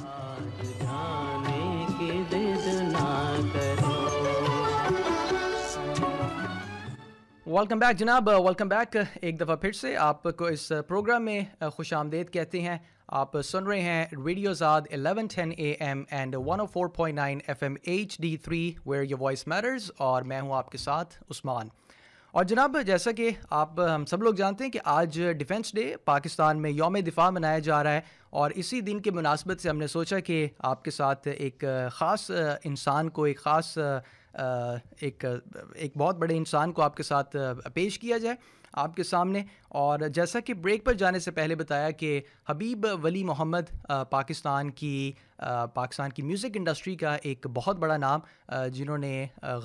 Welcome back जनाब welcome back एक दफ़ा फिर से आपको इस प्रोग्राम uh, में uh, खुश आमदेद कहते हैं आप सुन रहे हैं radio ten 1110 M and one O four point nine F M H D three where your voice matters और मैं हूं आपके साथ उस्मान और जनाब जैसा कि आप हम सब लोग जानते हैं कि आज डिफेंस डे पाकिस्तान में योम दिफा मनाया जा रहा है और इसी दिन के मुनासबत से हमने सोचा कि आपके साथ एक ख़ास इंसान को एक ख़ास एक एक बहुत बड़े इंसान को आपके साथ पेश किया जाए आपके सामने और जैसा कि ब्रेक पर जाने से पहले बताया कि हबीब वली मोहम्मद पाकिस्तान की पाकिस्तान की म्यूज़िक इंडस्ट्री का एक बहुत बड़ा नाम जिन्होंने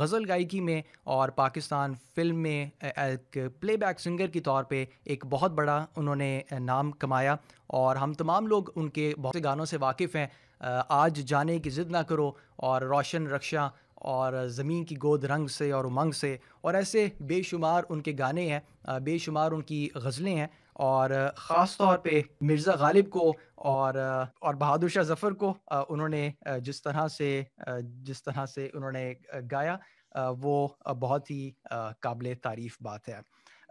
गज़ल गायकी में और पाकिस्तान फिल्म में एक प्लेबैक सिंगर के तौर पे एक बहुत बड़ा उन्होंने नाम कमाया और हम तमाम लोग उनके बहुत से गानों से वाकिफ़ हैं आज जाने की ज़िद ना करो और रोशन रक्षा और ज़मीन की गोद रंग से और उमंग से और ऐसे बेशुमार उनके गाने हैं बेशुमार उनकी गज़लें हैं और ख़ास तौर पे मिर्ज़ा गालिब को और और बहादुर शाह ज़फ़र को उन्होंने जिस तरह से जिस तरह से उन्होंने गाया वो बहुत ही काबिल तारीफ़ बात है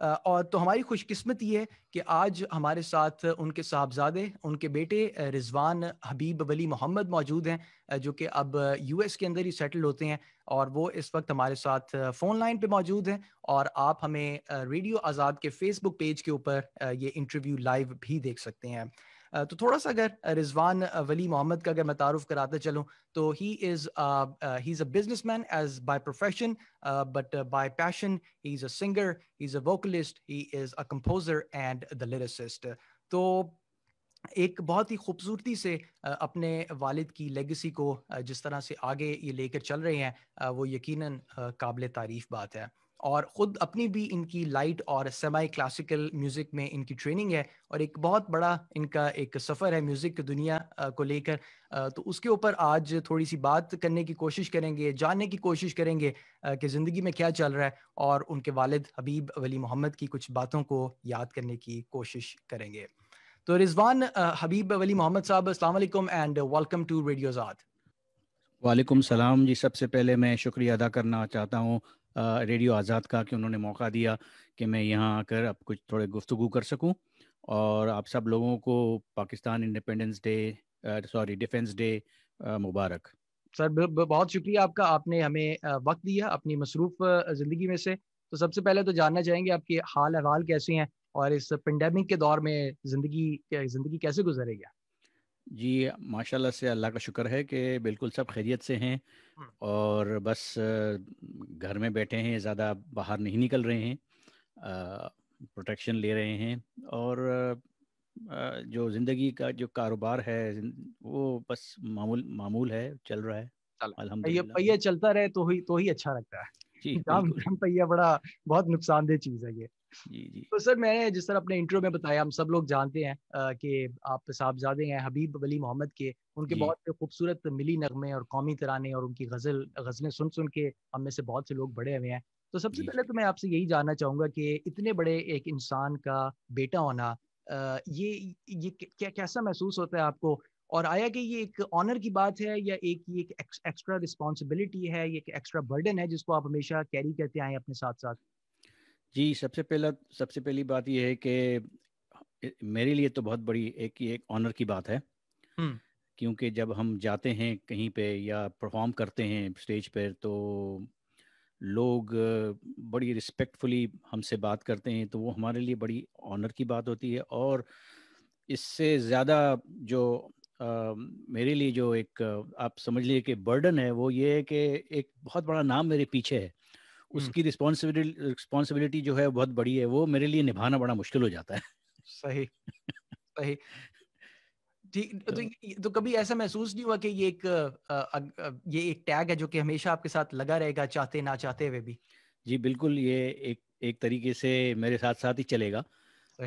और तो हमारी खुशकिस्मत ये है कि आज हमारे साथ उनके साहबजादे उनके बेटे रिजवान हबीब वली मोहम्मद मौजूद हैं जो कि अब यूएस के अंदर ही सेटल होते हैं और वो इस वक्त हमारे साथ फ़ोन लाइन पे मौजूद हैं और आप हमें रेडियो आज़ाद के फेसबुक पेज के ऊपर ये इंटरव्यू लाइव भी देख सकते हैं तो थोड़ा सा अगर रिजवान वली मोहम्मद का अगर मैं तारुफ कराते चलूँ तो he is he is a business man as by profession but by passion he is a singer he is a vocalist he is a composer and the lyricist तो एक बहुत ही खूबसूरती से अपने वालिद की लेगेसी को जिस तरह से आगे ये लेकर चल रहे हैं वो यकीनन काबिल तारीफ बात है और ख़ुद अपनी भी इनकी लाइट और सेमाई क्लासिकल म्यूज़िक में इनकी ट्रेनिंग है और एक बहुत बड़ा इनका एक सफ़र है म्यूज़िक की दुनिया को लेकर तो उसके ऊपर आज थोड़ी सी बात करने की कोशिश करेंगे जानने की कोशिश करेंगे कि ज़िंदगी में क्या चल रहा है और उनके वालिद हबीब वली मोहम्मद की कुछ बातों को याद करने की कोशिश करेंगे तो रिजवान हबीब वली मोहम्मद साहब असलम and welcome to radio Azad वालेकुम सलाम जी सबसे पहले मैं शुक्रिया अदा करना चाहता हूँ रेडियो आज़ाद का कि उन्होंने मौका दिया कि मैं यहाँ आकर अब कुछ थोड़े गुफ्तु कर सकूँ और आप सब लोगों को Pakistan Independence Day sorry Defence Day मुबारक सर बहुत शुक्रिया आपका आपने हमें वक्त दिया अपनी मसरूफ़ ज़िंदगी में से तो सबसे पहले तो जानना चाहेंगे आपके हाल अहवाल कैसे हैं और इस पेंडेमिक के दौर में ज़िंदगी ज़िंदगी कैसे गुजरेगा जी माशाल्लाह से अल्लाह का शुक्र है कि बिल्कुल सब खैरियत से हैं और बस घर में बैठे हैं ज़्यादा बाहर नहीं निकल रहे हैं प्रोटेक्शन ले रहे हैं और जो ज़िंदगी का जो कारोबार है वो बस मामूल मामूल है चल रहा है अल्हम्दुलिल्लाह पहिया चलता रहे तो ही तो ही अच्छा लगता है जी पहिया बड़ा बहुत नुकसानदेह चीज़ है ये जी जी तो सर मैंने जिस तरह अपने इंटरव्यू में बताया हम सब लोग जानते हैं कि आप साहबजादे हैं हबीब वली मोहम्मद के उनके बहुत खूबसूरत मिली नगमे और कौमी तराने और उनकी गजल गजलें सुन सुन के हम में से बहुत से लोग बड़े हुए हैं तो सबसे पहले तो मैं आपसे यही जानना चाहूंगा कि इतने बड़े एक इंसान का बेटा होना ये ये क्या कैसा महसूस होता है आपको और आया कि ये एक ऑनर की बात है या एक ये एक एक्स्ट्रा रिस्पॉन्सिबिलिटी है ये एक एक्स्ट्रा बर्डन है जिसको आप हमेशा कैरी करते आए अपने साथ साथ जी सबसे पहला सबसे पहली बात यह है कि मेरे लिए तो बहुत बड़ी एक एक ऑनर की बात है हम्म। क्योंकि जब हम जाते हैं कहीं पे या परफॉर्म करते हैं स्टेज पर तो लोग बड़ी रिस्पेक्टफुली हमसे बात करते हैं तो वो हमारे लिए बड़ी ऑनर की बात होती है और इससे ज़्यादा जो आ, मेरे लिए जो एक आप समझ लिए कि बर्डन है वो ये है कि एक बहुत बड़ा नाम मेरे पीछे है उसकी रिस्पॉन्सिबिलिटी रिस्पॉन्सिबिलिटी जो है बहुत बड़ी है वो मेरे लिए निभाना बड़ा मुश्किल हो जाता है सही सही ठीक तो, तो, तो कभी ऐसा महसूस नहीं हुआ कि ये एक आ, आ, ये एक टैग है जो कि हमेशा आपके साथ लगा रहेगा चाहते ना चाहते हुए भी जी बिल्कुल ये एक एक तरीके से मेरे साथ साथ ही चलेगा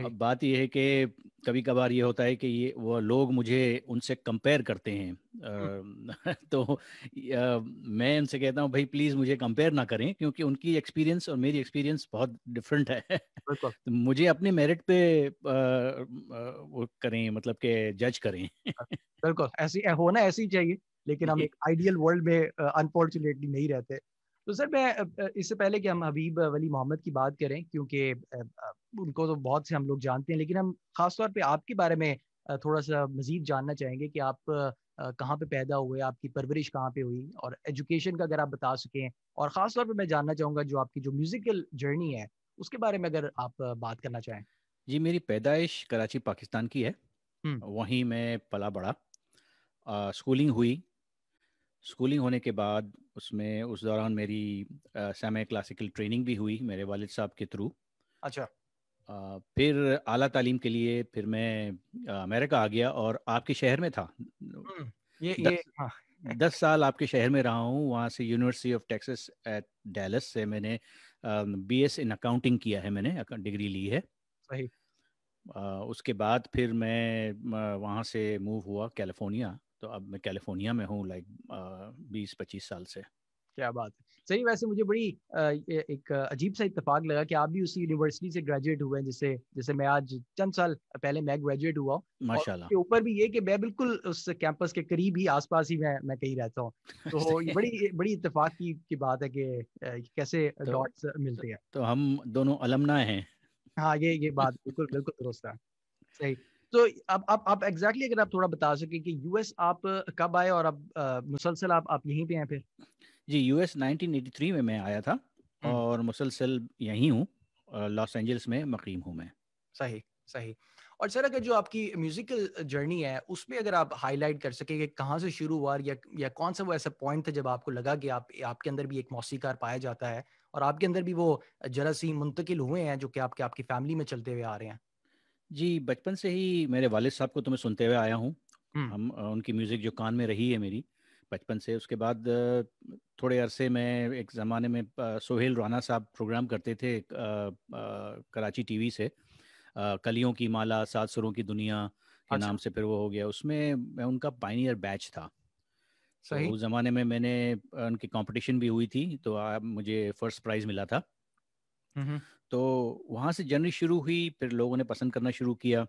अब बात यह है कि कभी कभार ये होता है कि ये वो लोग मुझे उनसे कंपेयर करते हैं आ, तो आ, मैं उनसे कहता हूँ भाई प्लीज़ मुझे कंपेयर ना करें क्योंकि उनकी एक्सपीरियंस और मेरी एक्सपीरियंस बहुत डिफरेंट है तो मुझे अपने मेरिट पे आ, वो करें मतलब के जज करें बिल्कुल ऐसी होना ऐसी चाहिए लेकिन हम एक आइडियल वर्ल्ड में अनफॉर्चुनेटली नहीं रहते तो सर मैं इससे पहले कि हम हबीब वली मोहम्मद की बात करें क्योंकि उनको तो बहुत से हम लोग जानते हैं लेकिन हम खास तौर पे आपके बारे में थोड़ा सा मजीद जानना चाहेंगे कि आप कहाँ पे पैदा हुए आपकी परवरिश कहाँ पे हुई और एजुकेशन का अगर आप बता सकें और ख़ास तौर पे मैं जानना चाहूँगा जो आपकी जो म्यूज़िकल जर्नी है उसके बारे में अगर आप बात करना चाहें जी मेरी पैदाइश कराची पाकिस्तान की है वहीं मैं पला बड़ा स्कूलिंग हुई स्कूलिंग होने के बाद उसमें उस दौरान मेरी सेमे क्लासिकल ट्रेनिंग भी हुई मेरे वालिद साहब के थ्रू अच्छा आ, फिर आला तालीम के लिए फिर मैं अमेरिका आ गया और आपके शहर में था हम्म, ये, दस, ये, हाँ. दस साल आपके शहर में रहा हूँ वहाँ से University of Texas at Dallas से मैंने बी एस इन अकाउंटिंग किया है मैंने डिग्री ली है सही आ, उसके बाद फिर मैं वहाँ से मूव हुआ कैलिफोर्निया तो अब मैं कैलिफोर्निया में हूँ लाइक बीस पच्चीस साल से क्या बात है सही वैसे मुझे बड़ी एक अजीब सा इतफाक लगा कि आप भी उसी यूनिवर्सिटी से ग्रेजुएट हुए हैं जैसे जैसे मैं आज चंद साल पहले मैं ग्रेजुएट हुआ माशाल्लाह के ऊपर भी ये कि मैं बिल्कुल उस कैंपस के करीब ही आसपास ही मैं मैं कहीं रहता हूँ तो ये बड़ी बड़ी इतफाक की, की बात है कि कैसे तो, मिलते हैं तो हम दोनों अलमना हैं हाँ ये ये बात बिल्कुल बिल्कुल दुरुस्त है सही तो अब आप आप एग्जैक्टली अगर आप थोड़ा बता सकें कि यूएस आप कब आए और अब मुसलसल आप आप यहीं पे हैं फिर जी यूएस 1983 में मैं आया था और मुसलसल यहीं हूँ लॉस एंजल्स में मकीम हूँ मैं सही सही और सर अगर जो आपकी म्यूजिकल जर्नी है उसमें अगर आप हाईलाइट कर सकें कि कहाँ से शुरू हुआ या या कौन सा वो ऐसा पॉइंट था जब आपको लगा कि आप आपके अंदर भी एक मौसीकार पाया जाता है और आपके अंदर भी वो जरासी मुंतकिल हुए हैं जो कि आपके आपकी फैमिली में चलते हुए आ रहे हैं जी बचपन से ही मेरे वालिद साहब को तो मैं सुनते हुए आया हूँ हम उनकी म्यूज़िक जो कान में रही है मेरी बचपन से उसके बाद थोड़े अरसे में एक ज़माने में सोहेल राना साहब प्रोग्राम करते थे अ, अ, कराची टीवी से कलियों की माला सात सुरों की दुनिया के अच्छा। नाम से फिर वो हो गया उसमें मैं उनका पाइनियर बैच था तो सही उस ज़माने में मैंने उनकी कंपटीशन भी हुई थी तो आ, मुझे फर्स्ट प्राइज़ मिला था Mm-hmm. तो वहाँ से जर्नी शुरू हुई फिर लोगों ने पसंद करना शुरू किया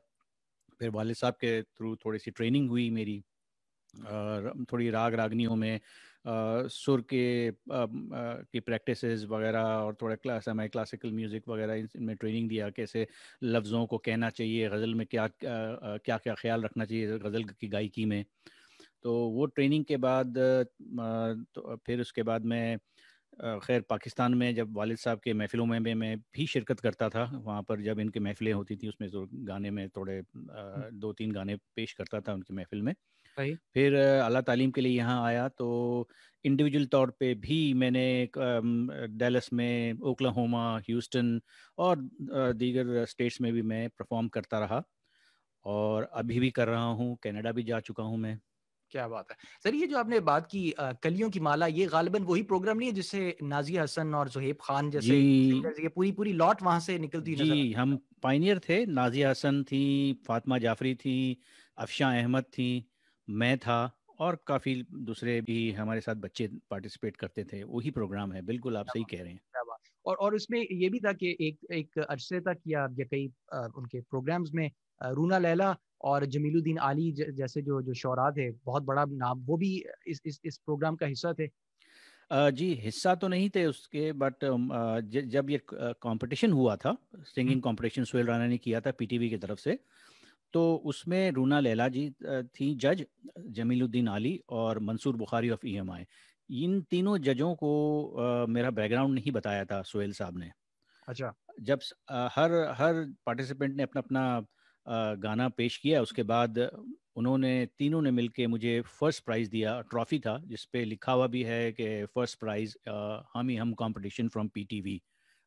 फिर वाले साहब के थ्रू थोड़ी सी ट्रेनिंग हुई मेरी थोड़ी राग रागनियों में सुर के की प्रैक्टिसेस वगैरह और थोड़ा क्लास हमें क्लासिकल म्यूज़िक वगैरह इनमें ट्रेनिंग दिया कैसे लफ्ज़ों को कहना चाहिए गज़ल में क्या क्या क्या ख्याल रखना चाहिए गज़ल की गायकी में तो वो ट्रेनिंग के बाद तो फिर उसके बाद मैं खैर पाकिस्तान में जब वालिद साहब के महफिलों में भी मैं भी शिरकत करता था वहाँ पर जब इनके महफिलें होती थी उसमें गाने में थोड़े दो तीन गाने पेश करता था उनकी महफिल में फिर अला तालीम के लिए यहाँ आया तो इंडिविजुअल तौर पे भी मैंने डेलस में ओक्लाहोमा ह्यूस्टन और दीगर स्टेट्स में भी मैं परफॉर्म करता रहा और अभी भी कर रहा हूँ कनाडा भी जा चुका हूँ मैं क्या बात है सर ये जो आपने बात की आ, कलियों की माला ये गालिबन वही प्रोग्राम नहीं है जिससे नाजिया हसन और जोहेब खान जैसे ये पूरी पूरी लॉट वहां से निकलती जी नजर हम पाइनियर थे नाजिया हसन थी फातिमा जाफरी थी अफशा अहमद थी मैं था और काफी दूसरे भी हमारे साथ बच्चे पार्टिसिपेट करते थे वही प्रोग्राम है बिल्कुल आप सही कह रहे हैं और और उसमें ये भी था कि एक एक अरसे तक या कई उनके प्रोग्राम्स में रूना लैला और जमीलुद्दीन आली ज, जैसे जो जो शौरा थे बहुत बड़ा नाम वो भी इस इस इस प्रोग्राम का हिस्सा थे जी हिस्सा तो नहीं थे उसके बट जब ये कंपटीशन हुआ था सिंगिंग हम्म। कंपटीशन सुहेल राणा ने किया था पीटीवी की तरफ से तो उसमें रूना लैला जी थी जज जमीलुद्दीन आली और मंसूर बुखारी ऑफ ईएमआई इन तीनों जजों को आ, मेरा बैकग्राउंड नहीं बताया था सुहेल साहब ने अच्छा जब आ, हर हर पार्टिसिपेंट ने अपना अपना गाना पेश किया उसके बाद उन्होंने तीनों ने मिलके मुझे फर्स्ट प्राइज़ दिया ट्रॉफ़ी था जिस पे लिखा हुआ भी है कि फ़र्स्ट प्राइज़ हम ही हम कंपटीशन फ्रॉम वी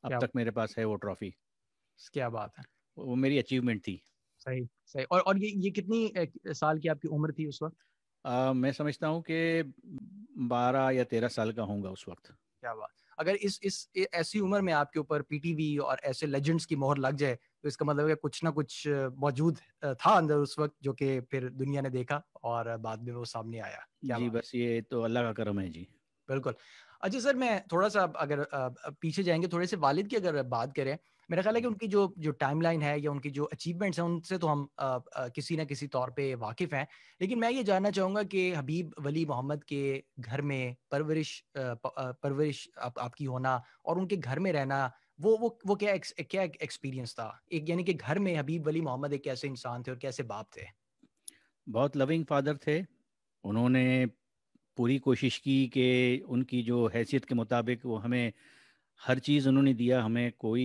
अब तक मेरे पास है वो ट्रॉफ़ी क्या बात है वो मेरी अचीवमेंट थी सही सही और और ये ये कितनी साल की आपकी उम्र थी उस वक्त आ, मैं समझता हूँ कि बारह या तेरह साल का होऊंगा उस वक्त क्या बात अगर इस इस ऐसी उम्र में आपके ऊपर पीटीवी और ऐसे लेजेंड्स की मोहर लग जाए तो इसका मतलब है कुछ ना कुछ मौजूद था अंदर उस वक्त जो कि फिर दुनिया ने देखा और बाद में वो सामने आया क्या जी बस ये तो अल्लाह का करम है जी बिल्कुल अच्छा सर मैं थोड़ा सा अगर पीछे जाएंगे थोड़े से वालिद की अगर बात करें मेरा ख्याल है कि उनकी जो जो टाइमलाइन है या उनकी जो अचीवमेंट्स हैं उनसे तो हम आ, आ, किसी ना किसी तौर पे वाकिफ़ हैं लेकिन मैं ये जानना चाहूँगा कि हबीब वली मोहम्मद के घर में परवरिश आ, परवरिश आप, आपकी होना और उनके घर में रहना वो वो वो क्या एक, क्या एक्सपीरियंस था एक यानी कि घर में हबीब वली मोहम्मद एक कैसे इंसान थे और कैसे बाप थे बहुत लविंग फादर थे उन्होंने पूरी कोशिश की कि उनकी जो हैसियत के मुताबिक वो हमें हर चीज़ उन्होंने दिया हमें कोई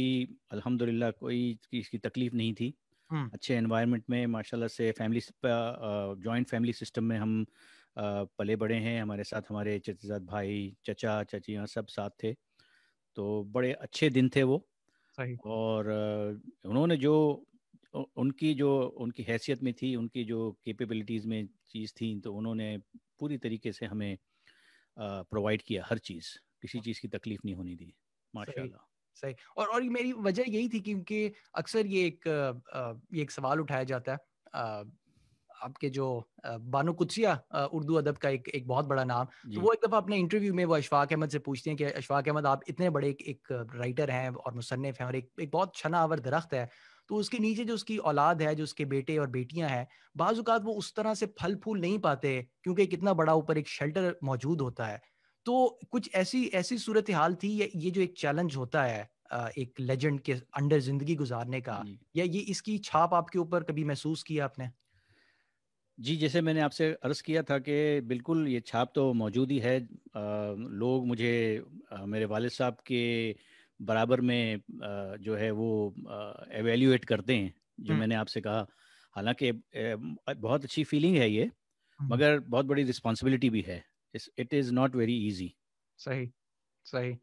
अल्हम्दुलिल्लाह कोई इसकी तकलीफ नहीं थी हम्म। अच्छे एनवायरनमेंट में माशाल्लाह से फैमिली जॉइंट फैमिली सिस्टम में हम पले बड़े हैं हमारे साथ हमारे चचेजाद भाई चचा चचियाँ सब साथ थे तो बड़े अच्छे दिन थे वो और उन्होंने जो उनकी जो उनकी हैसियत में थी उनकी जो कैपेबिलिटीज़ में चीज़ थी तो उन्होंने पूरी तरीके से हमें प्रोवाइड किया हर चीज़ किसी चीज़ की तकलीफ नहीं होनी दी माशाल्लाह सही और और मेरी वजह यही थी क्योंकि अक्सर ये एक ये एक सवाल उठाया जाता है आपके जो बानो कुत्सिया उर्दू अदब का एक एक बहुत बड़ा नाम तो वो एक दफ़ा अपने इंटरव्यू में वो अशफाक अहमद से पूछते हैं कि अशफाक अहमद आप इतने बड़े एक, एक राइटर हैं और मुसनफ़ हैं और एक, एक बहुत आवर दरख्त है तो उसके नीचे जो उसकी औलाद है जो उसके बेटे और बेटियां हैं बाज़ात वो उस तरह से फल फूल नहीं पाते क्योंकि कितना बड़ा ऊपर एक शेल्टर मौजूद होता है तो कुछ ऐसी ऐसी सूरत हाल थी या ये जो एक चैलेंज होता है एक लेजेंड के अंडर जिंदगी गुजारने का या ये इसकी छाप आपके ऊपर कभी महसूस किया आपने जी जैसे मैंने आपसे अर्ज़ किया था कि बिल्कुल ये छाप तो मौजूद ही है आ, लोग मुझे आ, मेरे वाले साहब के बराबर में आ, जो है वो एवेल्यूएट करते हैं जो मैंने आपसे कहा हालांकि बहुत अच्छी फीलिंग है ये मगर बहुत बड़ी रिस्पॉन्सिबिलिटी भी है it is not very easy सही सही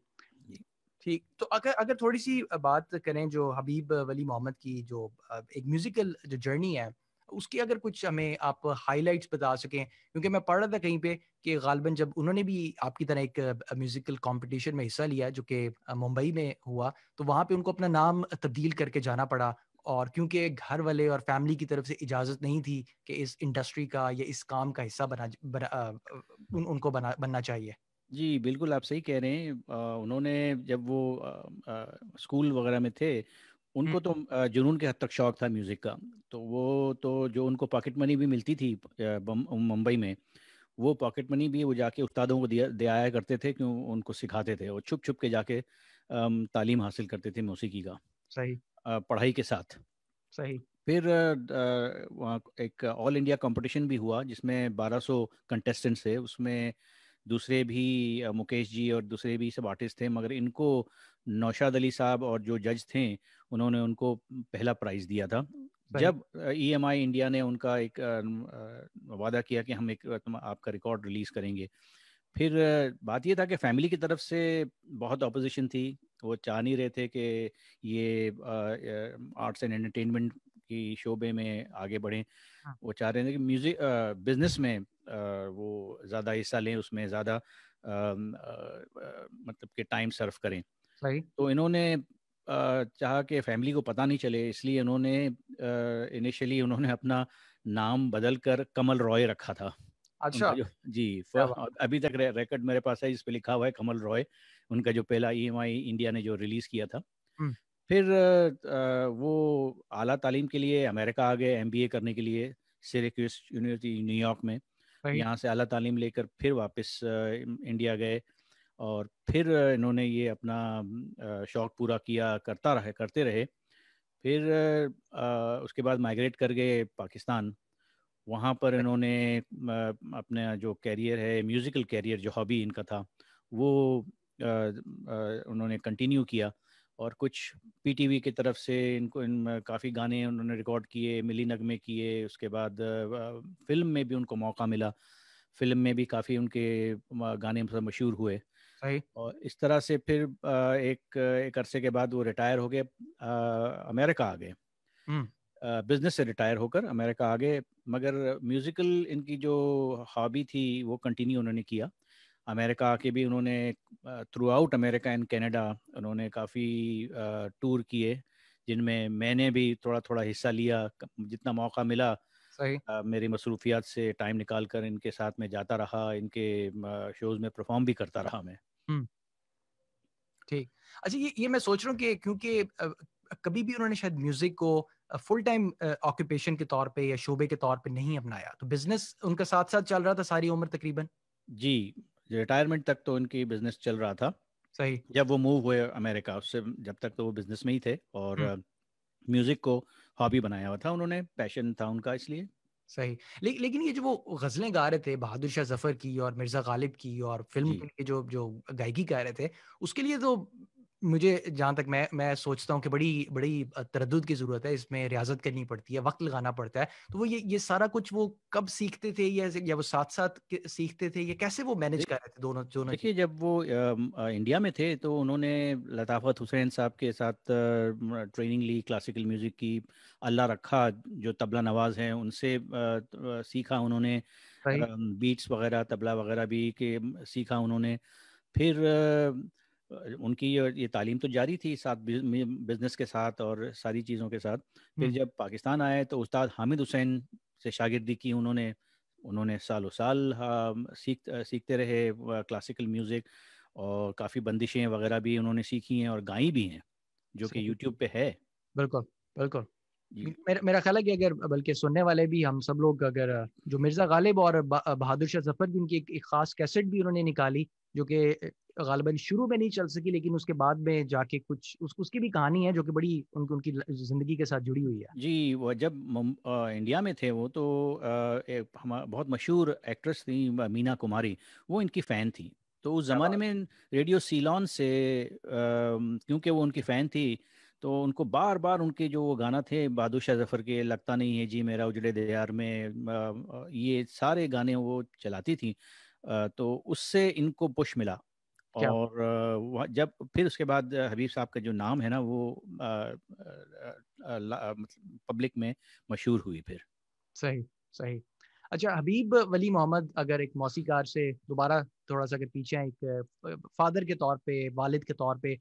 ठीक तो अगर अगर थोड़ी सी बात करें जो हबीब वली मोहम्मद की जो एक म्यूज़िकल जो जर्नी है उसकी अगर कुछ हमें आप हाइलाइट्स बता सकें क्योंकि मैं पढ़ रहा था कहीं पे कि गालबन जब उन्होंने भी आपकी तरह एक म्यूजिकल कंपटीशन में हिस्सा लिया जो कि मुंबई में हुआ तो वहाँ पे उनको अपना नाम तब्दील करके जाना पड़ा और क्योंकि घर वाले और फैमिली की तरफ से इजाज़त नहीं थी कि इस इंडस्ट्री का या इस काम का हिस्सा बना, बना उन, उनको बना बनना चाहिए जी बिल्कुल आप सही कह रहे हैं आ, उन्होंने जब वो आ, आ, स्कूल वगैरह में थे उनको तो जुनून के हद तक शौक था म्यूज़िक का तो वो तो जो उनको पॉकेट मनी भी मिलती थी मुंबई में वो पॉकेट मनी भी वो जाके उस्तादों को दिया दे आया करते थे क्यों उनको सिखाते थे वो छुप छुप के जाके तालीम हासिल करते थे मौसीकी का सही पढ़ाई के साथ सही फिर वहाँ एक ऑल इंडिया कंपटीशन भी हुआ जिसमें 1200 कंटेस्टेंट्स थे उसमें दूसरे भी मुकेश जी और दूसरे भी सब आर्टिस्ट थे मगर इनको नौशाद अली साहब और जो जज थे उन्होंने उनको पहला प्राइज दिया था जब ईएमआई e इंडिया ने उनका एक वादा किया कि हम एक आपका रिकॉर्ड रिलीज करेंगे फिर बात यह था कि फैमिली की तरफ से बहुत अपोजिशन थी वो चाह नहीं रहे थे कि ये आर्ट्स एंड एंटरटेनमेंट की शोबे में आगे बढ़ें हाँ। वो चाह रहे थे कि म्यूजिक बिजनेस में आ, वो ज़्यादा हिस्सा लें उसमें ज़्यादा मतलब कि टाइम सर्व करें तो इन्होंने चाह के फैमिली को पता नहीं चले इसलिए इन्होंने इनिशियली उन्होंने अपना नाम बदल कर कमल रॉय रखा था अच्छा जी अभी तक रे, मेरे पास है इस पे लिखा हुआ है कमल रॉय उनका जो पहला ई e इंडिया ने जो रिलीज किया था फिर वो आला तालीम के लिए अमेरिका आ गए एमबीए करने के लिए सिरिक्यूस यूनिवर्सिटी न्यूयॉर्क में यहाँ से आला तालीम लेकर फिर वापस इंडिया गए और फिर इन्होंने ये अपना शौक़ पूरा किया करता रहे करते रहे फिर उसके बाद माइग्रेट कर गए पाकिस्तान वहाँ पर इन्होंने अपना जो कैरियर है म्यूज़िकल कैरियर जो हॉबी इनका था वो उन्होंने कंटिन्यू किया और कुछ पीटीवी की तरफ से इनको इन काफ़ी गाने उन्होंने रिकॉर्ड किए मिली नगमे किए उसके बाद फिल्म में भी उनको मौका मिला फिल्म में भी काफ़ी उनके गाने मशहूर हुए और इस तरह से फिर एक एक अरसे के बाद वो रिटायर हो गए अमेरिका आ गए हम्म। बिजनेस से रिटायर होकर अमेरिका आ गए मगर म्यूजिकल इनकी जो हॉबी थी वो कंटिन्यू उन्होंने किया अमेरिका आके भी उन्होंने throughout America and Canada उन्होंने काफ़ी टूर किए जिनमें मैंने भी थोड़ा थोड़ा हिस्सा लिया जितना मौका मिला सही मेरी मसरूफियात से टाइम निकाल कर इनके साथ में जाता रहा इनके शोज़ में परफॉर्म भी करता रहा मैं हम्म। ठीक अच्छा ये ये मैं सोच रहा हूँ कि क्योंकि कभी भी उन्होंने शायद म्यूजिक को फुल टाइम ऑक्यूपेशन के तौर पे या शोबे के तौर पे नहीं अपनाया तो बिजनेस उनका साथ साथ चल रहा था सारी उम्र तकरीबन जी रिटायरमेंट तक तो उनकी बिजनेस चल रहा था सही जब वो मूव हुए अमेरिका उससे जब तक तो वो बिजनेस में ही थे और हम्म। म्यूजिक को हॉबी बनाया हुआ था उन्होंने पैशन था उनका इसलिए सही ले, लेकिन ये जो वो गजलें गा रहे थे बहादुर शाह जफर की और मिर्जा गालिब की और फिल्म के जो जो गायकी गा रहे थे उसके लिए तो मुझे जहाँ तक मैं मैं सोचता हूँ कि बड़ी बड़ी तरद की ज़रूरत है इसमें रियाजत करनी पड़ती है वक्त लगाना पड़ता है तो वो ये ये सारा कुछ वो कब सीखते थे या या वो साथ साथ सीखते थे या कैसे वो मैनेज कर रहे थे दोनों दोनों देखिए जब वो आ, इंडिया में थे तो उन्होंने लताफत हुसैन साहब के साथ ट्रेनिंग ली क्लासिकल म्यूज़िक की अल्लाह रखा जो तबला नवाज़ हैं उनसे सीखा उन्होंने बीट्स वगैरह तबला वगैरह भी के सीखा उन्होंने फिर उनकी ये, ये तालीम तो जारी थी साथ बिजनेस के साथ और सारी चीज़ों के साथ फिर जब पाकिस्तान आए तो उस्ताद हामिद हुसैन से शागिर्दी की उन्होंने उन्होंने सालों साल सीख सीखते रहे क्लासिकल म्यूज़िक और काफ़ी बंदिशें वगैरह भी उन्होंने सीखी हैं और गाई भी हैं जो कि यूट्यूब पे है बिल्कुल बिल्कुल मेरा मेरा ख्याल है कि अगर बल्कि सुनने वाले भी हम सब लोग अगर जो मिर्ज़ा गालिब और बहादुर शाह जफर की उनकी एक, एक खास कैसेट भी उन्होंने निकाली जो कि गालिबा शुरू में नहीं चल सकी लेकिन उसके बाद में जाके कुछ उस, उसकी भी कहानी है जो कि बड़ी उन, उनकी उनकी ज़िंदगी के साथ जुड़ी हुई है जी वो जब आ, इंडिया में थे वो तो हमारा बहुत मशहूर एक्ट्रेस थी मीना कुमारी वो इनकी फ़ैन थी तो उस ज़माने में रेडियो सीलॉन से क्योंकि वो उनकी फ़ैन थी तो उनको बार बार उनके जो वो गाना थे बहादुर शाह जफर के लगता नहीं है जी मेरा उजड़े दियार में ये सारे गाने वो चलाती थी तो उससे इनको पुश मिला और जब फिर उसके बाद हबीब साहब का जो नाम है ना वो मतलब पब्लिक में मशहूर हुई फिर सही सही अच्छा हबीब वली मोहम्मद अगर एक मौसीकार से दोबारा थोड़ा सा अगर पीछे एक फादर के तौर पे वालिद के तौर पे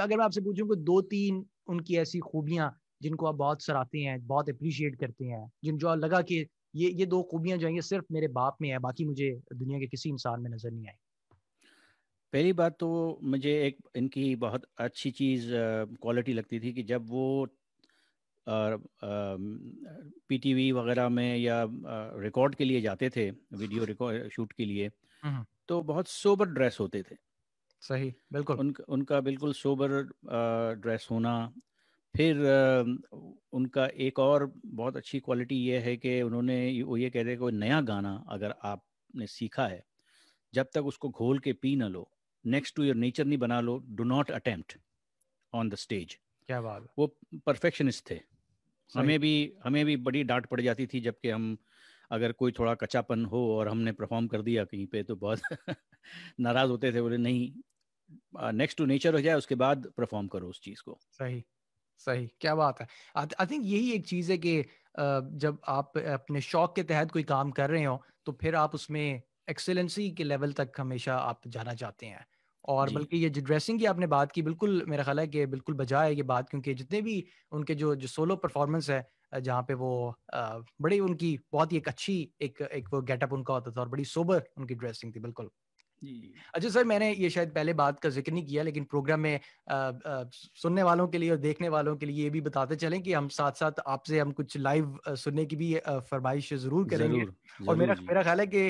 अगर मैं आपसे पूछूं कि दो तीन उनकी ऐसी खूबियां जिनको आप बहुत सराहते हैं बहुत अप्रिशिएट करते हैं जिन जो लगा कि ये ये दो खूबियां जो हैं ये सिर्फ मेरे बाप में है बाकी मुझे दुनिया के किसी इंसान में नज़र नहीं आई पहली बात तो मुझे एक इनकी बहुत अच्छी चीज़ क्वालिटी लगती थी कि जब वो पीटीवी वगैरह में या रिकॉर्ड के लिए जाते थे वीडियो रिकॉर्ड शूट के लिए हम्म। तो बहुत सोबर ड्रेस होते थे सही बिल्कुल उन, उनका बिल्कुल सोबर ड्रेस होना फिर उनका एक और बहुत अच्छी क्वालिटी ये है कि उन्होंने वो ये कहते हैं कोई नया गाना अगर आपने सीखा है जब तक उसको घोल के पी ना लो नेक्स्ट टू योर नेचर नहीं बना लो do not attempt on the stage क्या बात वो परफेक्शनिस्ट थे हमें भी हमें भी बड़ी डांट पड़ जाती थी जबकि हम अगर कोई थोड़ा कच्चापन हो और हमने परफॉर्म कर दिया कहीं पे तो बहुत नाराज होते थे बोले नहीं नेक्स्ट टू नेचर हो जाए उसके बाद परफॉर्म करो उस चीज को सही सही क्या बात है आई थिंक यही एक चीज है कि जब आप अपने शौक के तहत कोई काम कर रहे हो तो फिर आप उसमें एक्सेलेंसी के लेवल तक हमेशा आप जाना चाहते हैं और बल्कि ये जो ड्रेसिंग की आपने बात की बिल्कुल मेरा ख्याल है कि बिल्कुल बजा है ये बात क्योंकि जितने भी उनके जो जो सोलो परफॉर्मेंस है जहाँ पे वो बड़ी उनकी बहुत ही एक अच्छी एक एक वो गेटअप उनका होता था और बड़ी सोबर उनकी ड्रेसिंग थी बिल्कुल अच्छा सर मैंने ये शायद पहले बात का जिक्र नहीं किया लेकिन प्रोग्राम में आ, आ, सुनने वालों के लिए और देखने वालों के लिए ये भी बताते चलें कि हम साथ साथ आपसे हम कुछ लाइव सुनने की भी फरमाइश जरूर करेंगे जरूर, जरूर, और मेरा मेरा ख्याल है कि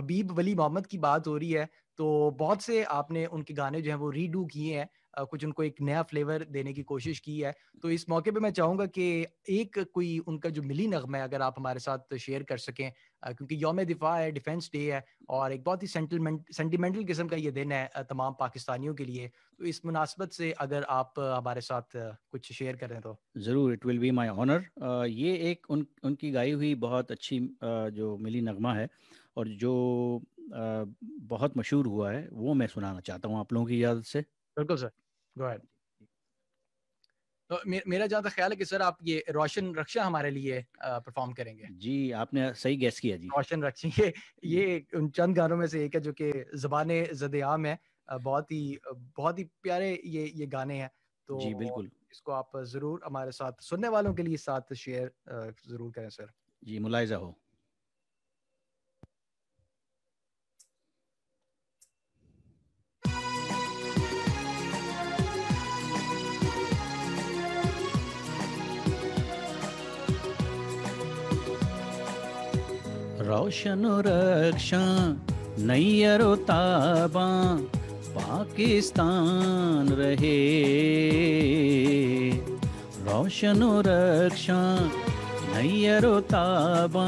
अबीब वली मोहम्मद की बात हो रही है तो बहुत से आपने उनके गाने जो है वो रीडू किए हैं कुछ उनको एक नया फ्लेवर देने की कोशिश की है तो इस मौके पे मैं चाहूंगा कि एक कोई उनका जो मिली नगमा है अगर आप हमारे साथ शेयर कर सकें क्योंकि योम दिफा है डिफेंस डे है और एक बहुत ही सेंटिमेंटल किस्म का ये दिन है तमाम पाकिस्तानियों के लिए तो इस मुनासबत से अगर आप हमारे साथ कुछ शेयर करें तो ज़रूर it will be my honour ये एक उन उनकी गाई हुई बहुत अच्छी जो मिली नगमा है और जो बहुत मशहूर हुआ है वो मैं सुनाना चाहता हूँ आप लोगों की इजाज़त से बिल्कुल सर गो अहेड तो मेरा जहाँ तक ख्याल है कि सर आप ये रोशन रक्षा हमारे लिए परफॉर्म करेंगे जी आपने सही गैस किया जी रोशन रक्षा ये ये उन चंद गानों में से एक है जो कि जबान जद आम है बहुत ही बहुत ही प्यारे ये ये गाने हैं तो जी बिल्कुल इसको आप जरूर हमारे साथ सुनने वालों के लिए साथ शेयर जरूर करें सर जी मुलायजा हो रोशन रक्षा नैयरो ताबा पाकिस्तान रहे रोशन रक्षा नैयरो ताबा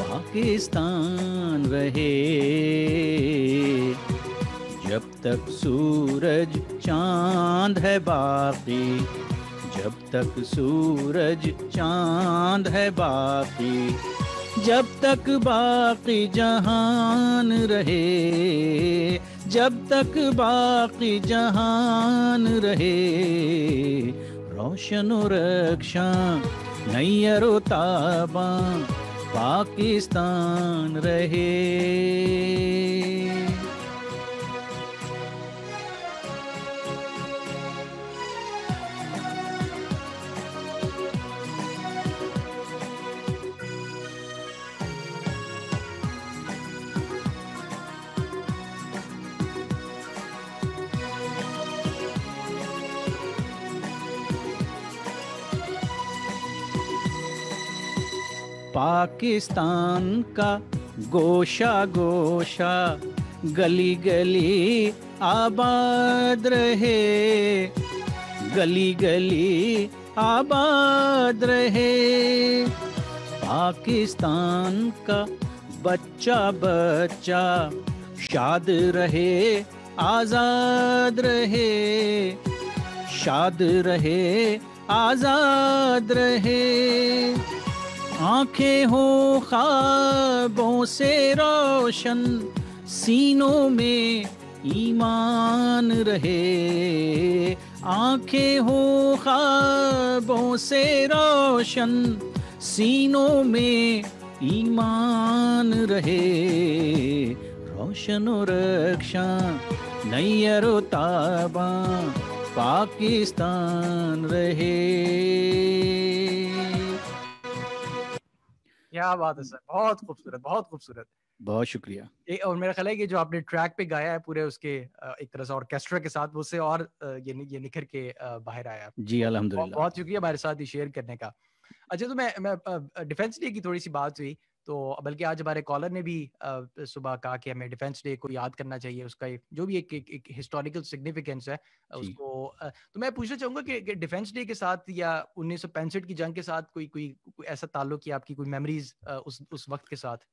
पाकिस्तान रहे जब तक सूरज चांद है बाकी जब तक सूरज चांद है बाकी जब तक बाकी जहान रहे जब तक बाकी जहान रहे रोशन रक्षा नैयर ताबा पाकिस्तान रहे पाकिस्तान का गोशा गोशा गली गली आबाद रहे गली गली आबाद रहे पाकिस्तान का बच्चा बच्चा शाद रहे आजाद रहे शाद रहे आजाद रहे आंखें हो ख्वाबों से रोशन सीनों में ईमान रहे आंखें हो ख्वाबों से रोशन सीनों में ईमान रहे रोशन रक्षा नैयर ताबा पाकिस्तान रहे क्या बात है सर बहुत खूबसूरत बहुत खूबसूरत बहुत शुक्रिया ए, और मेरा ख्याल है कि जो आपने ट्रैक पे गाया है पूरे उसके एक तरह से ऑर्केस्ट्रा के साथ उससे और ये ये निखर के बाहर आया जी अल्हम्दुलिल्लाह बहुत शुक्रिया हमारे साथ ये शेयर करने का अच्छा तो मैं मैं डिफेंस डे की थोड़ी सी बात हुई तो बल्कि आज हमारे कॉलर ने भी सुबह कहा कि हमें डिफेंस डे को याद करना चाहिए उसका जो भी एक एक, हिस्टोरिकल सिग्निफिकेंस है उसको तो मैं पूछना चाहूंगा कि डिफेंस डे के साथ या उन्नीस की जंग के साथ कोई कोई, कोई ऐसा ताल्लुक या आपकी कोई मेमोरीज उस उस वक्त के साथ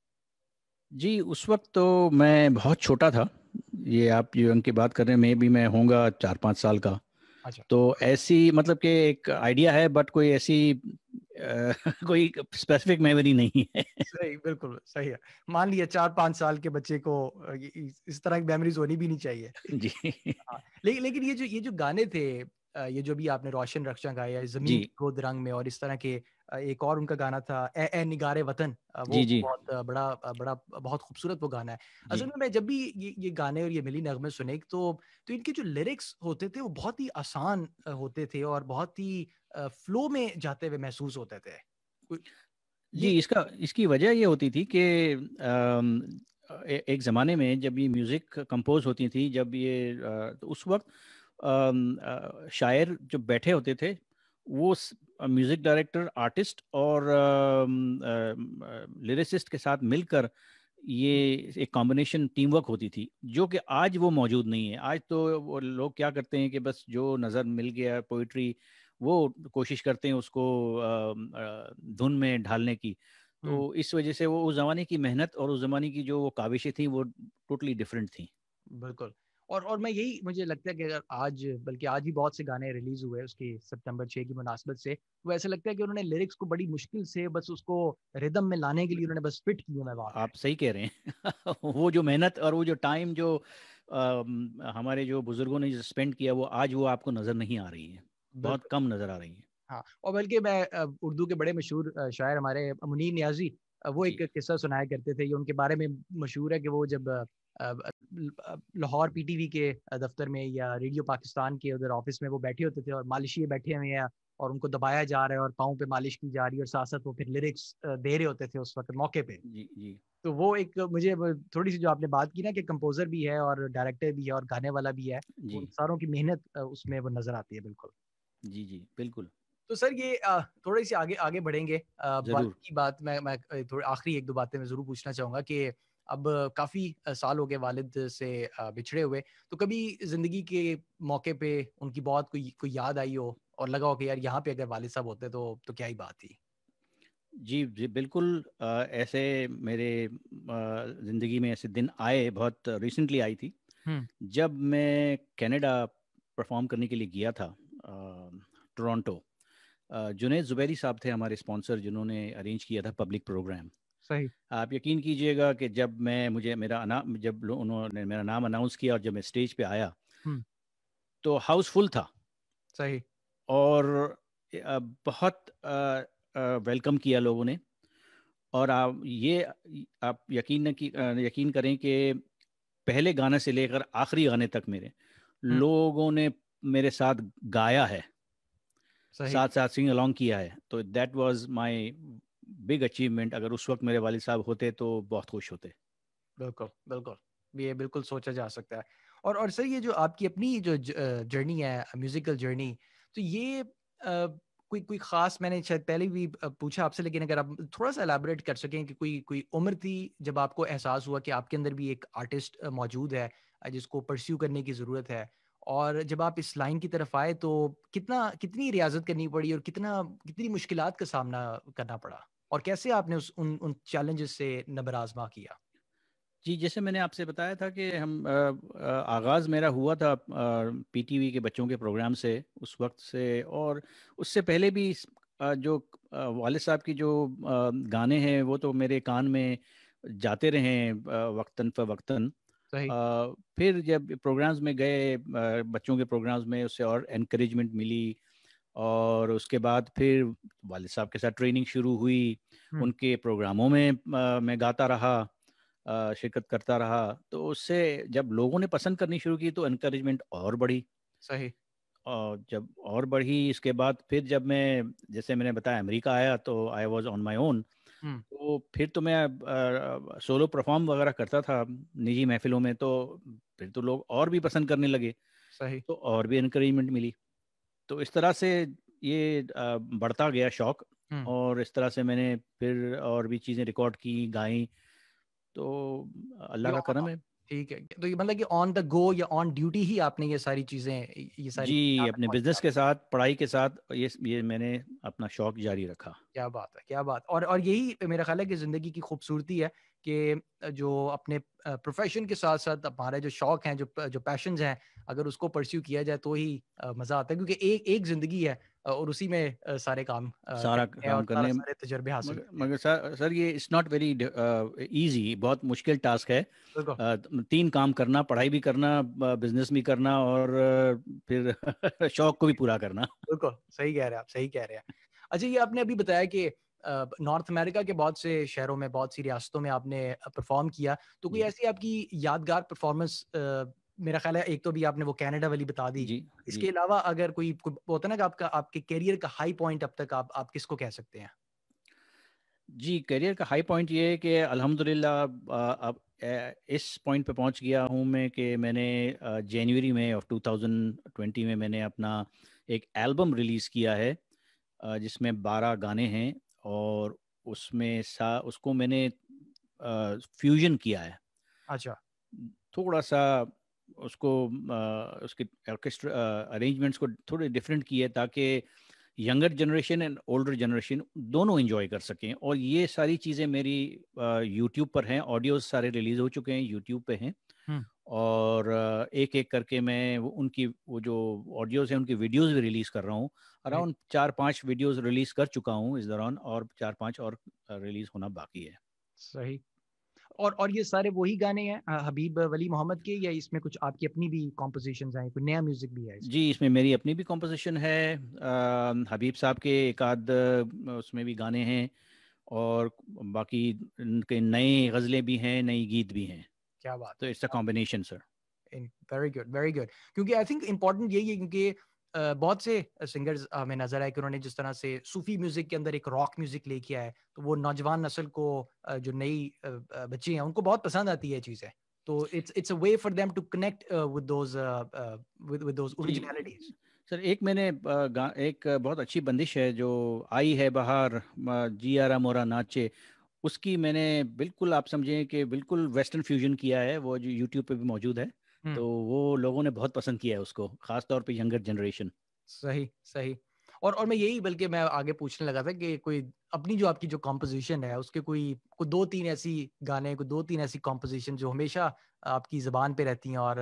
जी उस वक्त तो मैं बहुत छोटा था ये आप जो अंक की बात कर रहे हैं मैं भी मैं होंगे चार पाँच साल का अच्छा। तो ऐसी मतलब कि एक आइडिया है बट कोई ऐसी आ, कोई स्पेसिफिक मेमोरी नहीं है सही बिल्कुल सही है मान लिया चार पांच साल के बच्चे को इस तरह की मेमोरीज होनी भी नहीं चाहिए जी हाँ, लेकिन लेकिन ये जो ये जो गाने थे ये जो भी आपने रोशन रक्षा गाया जमीन को रंग में और इस तरह के एक और उनका गाना था ए, ए निगारे वतन वो जी, जी. बहुत बड़ा बड़ा बहुत खूबसूरत वो गाना है असल में मैं जब भी ये, ये गाने और ये मिली नगमे सुने तो तो इनके जो लिरिक्स होते थे वो बहुत ही आसान होते थे और बहुत ही फ्लो में जाते हुए महसूस होते थे जी इसका इसकी वजह ये होती थी कि एक ज़माने में जब ये म्यूज़िक कंपोज होती थी जब ये तो उस वक्त शायर जो बैठे होते थे वो म्यूजिक डायरेक्टर आर्टिस्ट और लिरिसिस्ट के साथ मिलकर ये एक कॉम्बिनेशन टीम वर्क होती थी जो कि आज वो मौजूद नहीं है आज तो लोग क्या करते हैं कि बस जो नज़र मिल गया पोइट्री वो कोशिश करते हैं उसको धुन में ढालने की तो हम्म। इस वजह से वो उस ज़माने की मेहनत और उस ज़माने की जो वो काविशें थी वो टोटली डिफरेंट थी बिल्कुल और और मैं यही मुझे लगता है कि अगर आज बल्कि आज ही बहुत से गाने रिलीज हुए उसके सितंबर छः की मुनासबत से तो ऐसा लगता है कि उन्होंने लिरिक्स को बड़ी मुश्किल से बस उसको रिदम में लाने के लिए उन्होंने बस फिट किया मैं बात आप सही कह रहे हैं वो जो मेहनत और वो जो टाइम जो आ, हमारे जो बुजुर्गों ने स्पेंड किया वो आज वो आपको नजर नहीं आ रही है बहुत कम नजर आ रही है हाँ और बल्कि मैं उर्दू के बड़े मशहूर शायर हमारे मुनीर न्याजी वो एक किस्सा सुनाया करते थे ये उनके बारे में मशहूर है कि वो जब लाहौर पीटीवी के दफ्तर में या रेडियो पाकिस्तान के उधर ऑफिस में वो बैठे होते थे और मालिशिए बैठे हुए हैं और उनको दबाया जा रहा है और पाँव पे मालिश की जा रही है और साथ साथ वो फिर लिरिक्स दे रहे होते थे उस वक्त मौके पे जी जी तो वो एक मुझे थोड़ी सी जो आपने बात की ना कि कंपोजर भी है और डायरेक्टर भी है और गाने वाला भी है उन सारों की मेहनत उसमें वो नजर आती है बिल्कुल जी जी बिल्कुल तो सर ये थोड़ी सी आगे आगे बढ़ेंगे बात मैं मैं थोड़ी आखिरी एक दो बातें मैं जरूर पूछना चाहूंगा कि अब काफ़ी साल हो गए वालिद से बिछड़े हुए तो कभी ज़िंदगी के मौके पे उनकी बहुत कोई कोई याद आई हो और लगा हो कि यार यहाँ पे अगर वालिद साहब होते तो तो क्या ही बात थी जी जी बिल्कुल ऐसे मेरे ज़िंदगी में ऐसे दिन आए बहुत रिसेंटली आई थी जब मैं कनाडा परफॉर्म करने के लिए गया था टोरंटो जुनेद ज़ुबैरी साहब थे हमारे स्पॉन्सर जिन्होंने अरेंज किया था पब्लिक प्रोग्राम सही आप यकीन कीजिएगा कि जब मैं मुझे मेरा जब उन्होंने मेरा नाम अनाउंस किया और जब मैं स्टेज पे आया तो हाउस फुल था सही और बहुत वेलकम किया लोगों ने और आप ये आप यकीन की यकीन करें कि पहले गाने से लेकर आखिरी गाने तक मेरे लोगों ने मेरे साथ गाया है साथ साथ सिंग अलोंग किया है तो that was my big achievement अगर उस वक्त मेरे वाली साहब होते तो बहुत खुश होते बिल्कुल बिल्कुल ये बिल्कुल सोचा जा सकता है और और सर ये जो आपकी अपनी जो जर्नी है म्यूजिकल जर्नी तो ये आ, कोई कोई खास मैंने शायद पहले भी पूछा आपसे लेकिन अगर आप थोड़ा सा एलाबरेट कर सकें कि कोई कोई उम्र थी जब आपको एहसास हुआ कि आपके अंदर भी एक आर्टिस्ट मौजूद है जिसको परस्यू करने की ज़रूरत है और जब आप इस लाइन की तरफ आए तो कितना कितनी रियाजत करनी पड़ी और कितना कितनी मुश्किल का सामना करना पड़ा और कैसे आपने उस उन उन चैलेंजेस से नबराजमा किया जी जैसे मैंने आपसे बताया था कि हम आगाज़ मेरा हुआ था पीटीवी के बच्चों के प्रोग्राम से उस वक्त से और उससे पहले भी जो वाले साहब की जो गाने हैं वो तो मेरे कान में जाते रहे वक्तन आ, फिर जब प्रोग्राम्स में गए बच्चों के प्रोग्राम्स में उससे और इनक्रेजमेंट मिली और उसके बाद फिर वाल साहब के साथ ट्रेनिंग शुरू हुई हम्म। उनके प्रोग्रामों में आ, मैं गाता रहा शिरकत करता रहा तो उससे जब लोगों ने पसंद करनी शुरू की तो इनक्रेजमेंट और बढ़ी सही और जब और बढ़ी इसके बाद फिर जब मैं जैसे मैंने बताया अमेरिका आया तो I was on my own तो फिर तो मैं आ, सोलो परफॉर्म वगैरह करता था निजी महफिलों में तो फिर तो लोग और भी पसंद करने लगे सही तो और भी इनक्रेजमेंट मिली तो इस तरह से ये बढ़ता गया शौक हम्म। और इस तरह से मैंने फिर और भी चीज़ें रिकॉर्ड की गाई तो अल्लाह का करम है ठीक है तो ये मतलब कि ऑन द गो या ऑन ड्यूटी ही आपने ये सारी चीज़ें ये सारी जी अपने बिजनेस के साथ पढ़ाई के साथ ये ये मैंने अपना शौक जारी रखा क्या बात है क्या बात और और यही मेरा ख्याल है कि ज़िंदगी की खूबसूरती है कि जो अपने प्रोफेशन के साथ साथ हमारे जो शौक हैं जो जो पैशन हैं अगर उसको परस्यू किया जाए तो ही मज़ा आता है क्योंकि एक एक ज़िंदगी है और उसी में सारे काम सारा काम करने सारे तजर्बे हासिल मगर, सर सर ये इट्स नॉट वेरी इजी बहुत मुश्किल टास्क है तो तीन काम करना पढ़ाई भी करना बिजनेस भी करना और फिर शौक को भी पूरा करना बिल्कुल सही कह रहे हैं आप सही कह रहे हैं अच्छा ये आपने अभी बताया कि नॉर्थ अमेरिका के बहुत से शहरों में बहुत सी रियासतों में आपने परफॉर्म किया तो कोई ऐसी आपकी यादगार परफॉर्मेंस मेरा ख्याल है एक तो भी आपने वो कनाडा वाली बता दी जी, इसके अलावा अगर कोई होता ना कि आपका आपके करियर का हाई पॉइंट अब तक आप आप किसको कह सकते हैं जी करियर का हाई पॉइंट ये है कि अल्हम्दुलिल्लाह अब इस पॉइंट पे पहुंच गया हूँ मैं कि मैंने जनवरी में ऑफ 2020 में मैंने अपना एक एल्बम रिलीज़ किया है जिसमें 12 गाने हैं और उसमें सा उसको मैंने फ्यूजन किया है अच्छा थोड़ा सा उसको आ, उसके ऑर्केस्ट्रा अरेंजमेंट्स को थोड़े डिफरेंट किए ताकि younger generation and older generation दोनों इन्जॉय कर सकें और ये सारी चीज़ें मेरी यूट्यूब पर हैं ऑडियोज सारे रिलीज़ हो चुके हैं यूट्यूब पे हैं और एक एक करके मैं उनकी वो जो ऑडियोज हैं उनकी वीडियोज़ भी रिलीज़ कर रहा हूँ अराउंड चार पांच वीडियोज रिलीज़ कर चुका हूँ इस दौरान और चार पांच और रिलीज़ होना बाकी है सही और और ये सारे वही गाने हैं हबीब वली मोहम्मद के या इसमें कुछ आपकी अपनी भी कॉम्पोजिशन आए कोई नया म्यूजिक भी है इसमें? जी इसमें मेरी अपनी भी कॉम्पोजिशन है आ, हबीब साहब के एक आध उसमें भी गाने हैं और बाकी नए गज़लें भी हैं नई गीत भी हैं क्या बात तो it's a combination sir very good very good क्योंकि आई थिंक इंपॉर्टेंट यही है क्योंकि Uh, बहुत से सिंगर्स uh, हमें नजर आए कि उन्होंने जिस तरह से सूफी म्यूजिक के अंदर एक रॉक म्यूजिक लेके आया है तो वो नौजवान नस्ल को uh, जो नई uh, बच्चे हैं उनको बहुत पसंद आती है चीजें तो it's it's a way for them to connect with those with those originalities sir एक मैंने एक बहुत अच्छी बंदिश है जो आई है बाहर जिया मोरा नाचे उसकी मैंने बिल्कुल आप समझें कि बिल्कुल वेस्टर्न फ्यूजन किया है वो जो यूट्यूब पे भी मौजूद है तो वो लोगों ने बहुत पसंद किया है उसको खास तौर पे यंगर जनरेशन सही सही और और मैं यही बल्कि मैं आगे पूछने लगा था कि कोई अपनी जो आपकी जो कॉम्पोजिशन है उसके कोई कोई दो तीन ऐसी गाने को दो तीन ऐसी कॉम्पोजिशन जो हमेशा आपकी जबान पे रहती हैं और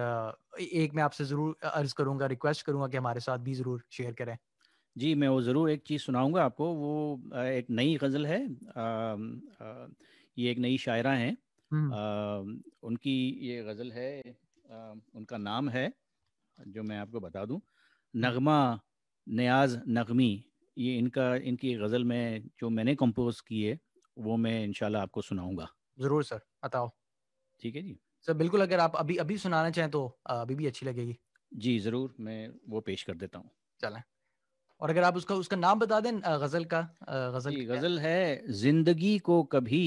एक मैं आपसे जरूर अर्ज करूंगा रिक्वेस्ट करूंगा कि हमारे साथ भी जरूर शेयर करें जी मैं वो ज़रूर एक चीज़ सुनाऊंगा आपको वो एक नई गज़ल है आ, आ, ये एक नई शायरा है आ, उनकी ये गज़ल है आ, उनका नाम है जो मैं आपको बता दूं नगमा नयाज नगमी ये इनका इनकी गज़ल में जो मैंने कंपोज की है वो मैं इन आपको सुनाऊंगा जरूर सर बताओ ठीक है जी सर बिल्कुल अगर आप अभी अभी सुनाना चाहें तो अभी भी अच्छी लगेगी जी ज़रूर मैं वो पेश कर देता हूँ चलें और अगर आप उसका उसका नाम बता दें गजल का गजल गजल है जिंदगी को कभी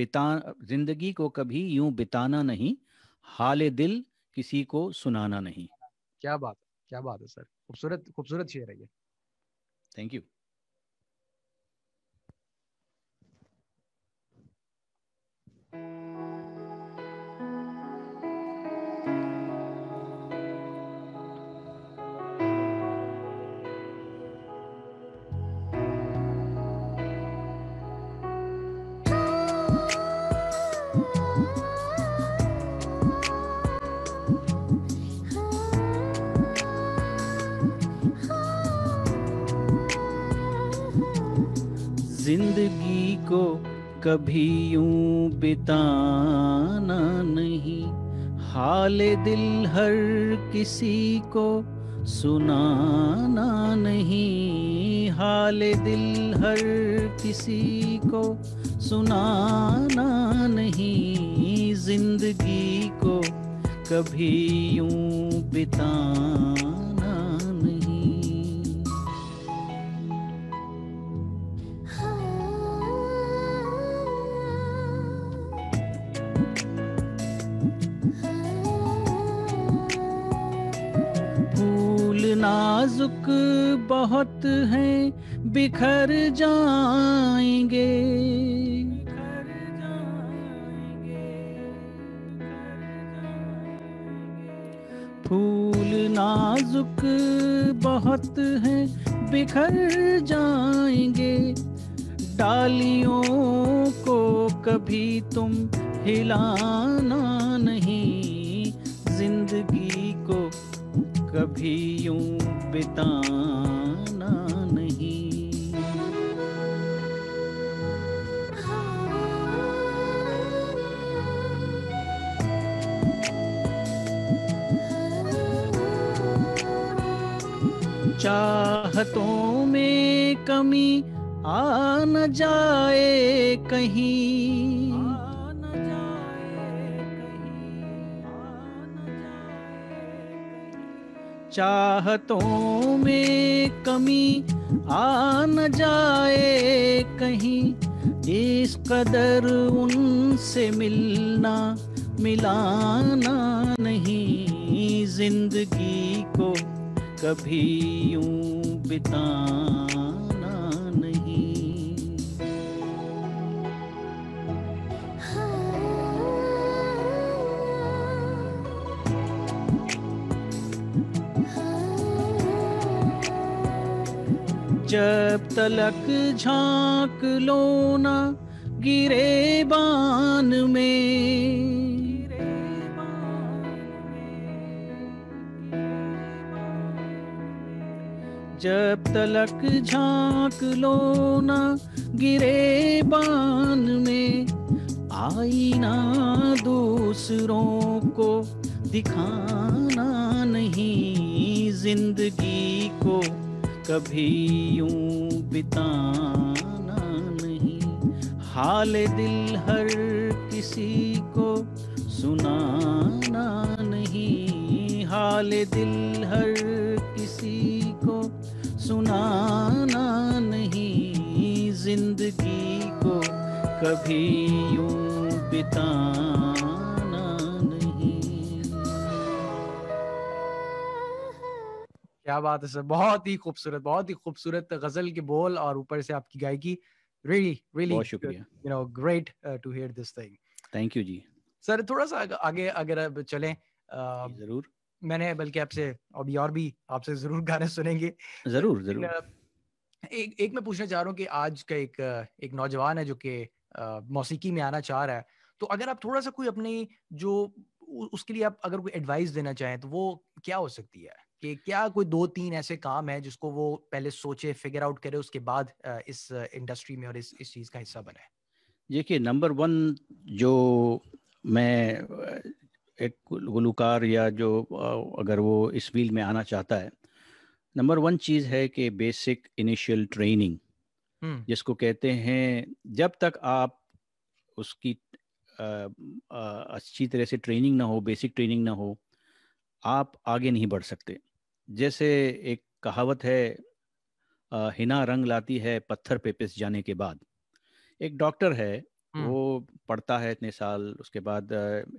बिता जिंदगी को कभी यूं बिताना नहीं हाल दिल किसी को सुनाना नहीं क्या बात क्या बात है सर खूबसूरत खूबसूरत शेयर है ये थैंक यू जिंदगी को कभी यूं बिताना नहीं हाल दिल हर किसी को सुनाना नहीं हाल दिल हर किसी को सुनाना नहीं जिंदगी को कभी यूं बिताना नाजुक बहुत हैं बिखर जाएंगे फूल नाजुक बहुत हैं बिखर जाएंगे डालियों को कभी तुम हिलाना नहीं जिंदगी को कभी यूं बिताना नहीं चाहतों में कमी आ न जाए कहीं चाहतों में कमी आ न जाए कहीं इस कदर उनसे मिलना मिलाना नहीं जिंदगी को कभी यूं बिता तलक झांक लो ना गिरे बान में जब तलक झांक लो ना गिरे बान में ना दूसरों को दिखाना नहीं जिंदगी को कभी यूं बिताना नहीं हाल दिल हर किसी को सुनाना नहीं हाल दिल हर किसी को सुनाना नहीं जिंदगी को कभी यूं बिताना क्या बात है सर बहुत ही खूबसूरत बहुत ही खूबसूरत गजल के बोल और ऊपर से आपकी गायकी really really बहुत शुक्रिया you know great to hear this thing thank you जी सर थोड़ा सा आगे अगर अब चले जरूर मैंने बल्कि आपसे अभी और भी आपसे जरूर गाने सुनेंगे जरूर जरूर एक एक मैं पूछना चाह रहा हूँ कि आज का एक एक नौजवान है जो कि मौसीकी में आना चाह रहा है तो अगर आप थोड़ा सा कोई अपनी जो उसके लिए आप अगर कोई एडवाइस देना चाहें तो वो क्या हो सकती है कि क्या कोई दो तीन ऐसे काम है जिसको वो पहले सोचे फिगर आउट करे उसके बाद इस इंडस्ट्री में और इस इस चीज़ का हिस्सा बनाए देखिए नंबर वन जो मैं एक गुलकार या जो अगर वो इस फील्ड में आना चाहता है नंबर वन चीज़ है कि बेसिक इनिशियल ट्रेनिंग जिसको कहते हैं जब तक आप उसकी आ, आ, अच्छी तरह से ट्रेनिंग ना हो बेसिक ट्रेनिंग ना हो आप आगे नहीं बढ़ सकते जैसे एक कहावत है हिना रंग लाती है पत्थर पे पिस जाने के बाद एक डॉक्टर है हम्म। वो पढ़ता है इतने साल उसके बाद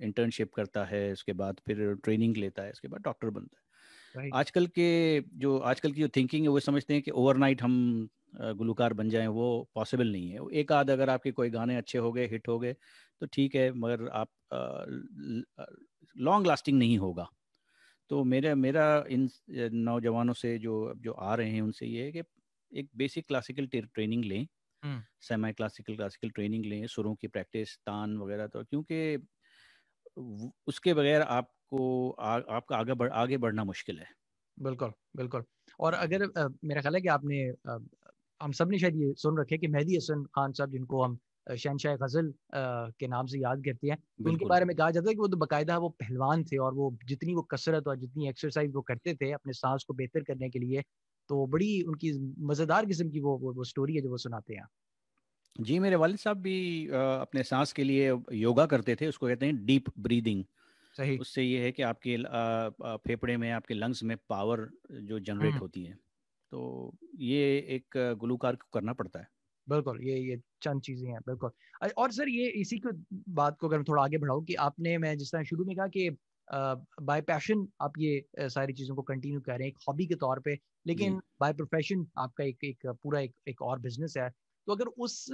इंटर्नशिप करता है उसके बाद फिर ट्रेनिंग लेता है उसके बाद डॉक्टर बनता है आजकल के जो आजकल की जो थिंकिंग है वो समझते हैं कि ओवरनाइट हम गुलकार बन जाएं वो पॉसिबल नहीं है एक आध अगर आपके कोई गाने अच्छे हो गए हिट हो गए तो ठीक है मगर आप लॉन्ग लास्टिंग नहीं होगा तो मेरा मेरा इन नौजवानों से जो जो आ रहे हैं उनसे ये है कि एक बेसिक क्लासिकल ट्रेनिंग लें सेमी क्लासिकल क्लासिकल ट्रेनिंग लें सुरों की प्रैक्टिस तान वगैरह तो क्योंकि उसके बगैर आपको आ, आपका आगे बढ़ आगे बढ़ना मुश्किल है बिल्कुल बिल्कुल और हम्म। अगर आ, मेरा ख्याल है कि आपने आ, हम सब ने शायद ये सुन रखे कि मेहदी हसन खान साहब जिनको हम शहनशाह गजल के नाम से याद करते हैं उनके बारे में कहा जाता है कि वो तो बाकायदा वो पहलवान थे और वो जितनी वो कसरत और जितनी एक्सरसाइज वो करते थे अपने सांस को बेहतर करने के लिए तो बड़ी उनकी मज़ेदार किस्म की वो, वो वो स्टोरी है जो वो सुनाते हैं जी मेरे वालिद साहब भी अपने सांस के लिए योगा करते थे उसको कहते हैं डीप ब्रीदिंग सही उससे ये है कि आपके फेफड़े में आपके लंग्स में पावर जो जनरेट हम्म। होती है तो ये एक गुलूकार को करना पड़ता है बिल्कुल ये ये चंद चीजें हैं बिल्कुल और सर ये इसी को बात को अगर थोड़ा आगे बढ़ाऊँ कि आपने मैं जिस तरह शुरू में कहा कि बाय पैशन आप ये सारी चीजों को कंटिन्यू कर रहे हैं एक हॉबी के तौर पे लेकिन बाय प्रोफेशन आपका एक एक पूरा एक एक और बिजनेस है तो अगर उस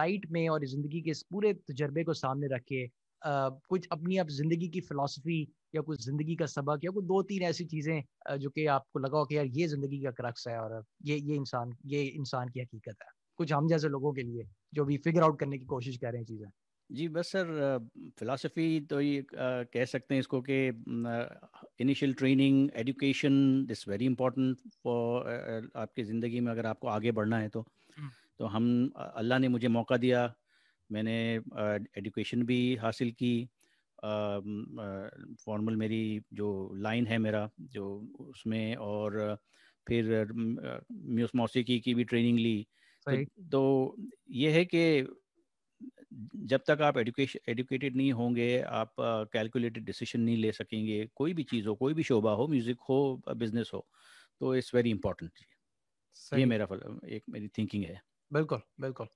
लाइट में और जिंदगी के इस पूरे तजर्बे को सामने रख के कुछ अपनी आप जिंदगी की फिलासफी या कुछ जिंदगी का सबक या कुछ दो तीन ऐसी चीजें जो कि आपको लगा हो कि यार ये जिंदगी का क्रक्स है और ये ये इंसान ये इंसान की हकीकत है कुछ हम जैसे लोगों के लिए जो भी फिगर आउट करने की कोशिश कर रहे हैं चीज़ें जी बस सर फिलासफी तो ये कह सकते हैं इसको कि initial training education this very important for आपकी ज़िंदगी में अगर आपको आगे बढ़ना है तो हम्म। तो हम अल्लाह ने मुझे मौका दिया मैंने एजुकेशन भी हासिल की फॉर्मल मेरी जो लाइन है मेरा जो उसमें और फिर मौसीकी की भी ट्रेनिंग ली तो, तो, ये है कि जब तक आप एडुकेशन एडुकेटेड नहीं होंगे आप कैलकुलेटेड uh, डिसीजन नहीं ले सकेंगे कोई भी चीज़ हो कोई भी शोभा हो म्यूज़िक हो बिजनेस हो तो इट्स वेरी इंपॉर्टेंट ये मेरा एक मेरी थिंकिंग है बिल्कुल बिल्कुल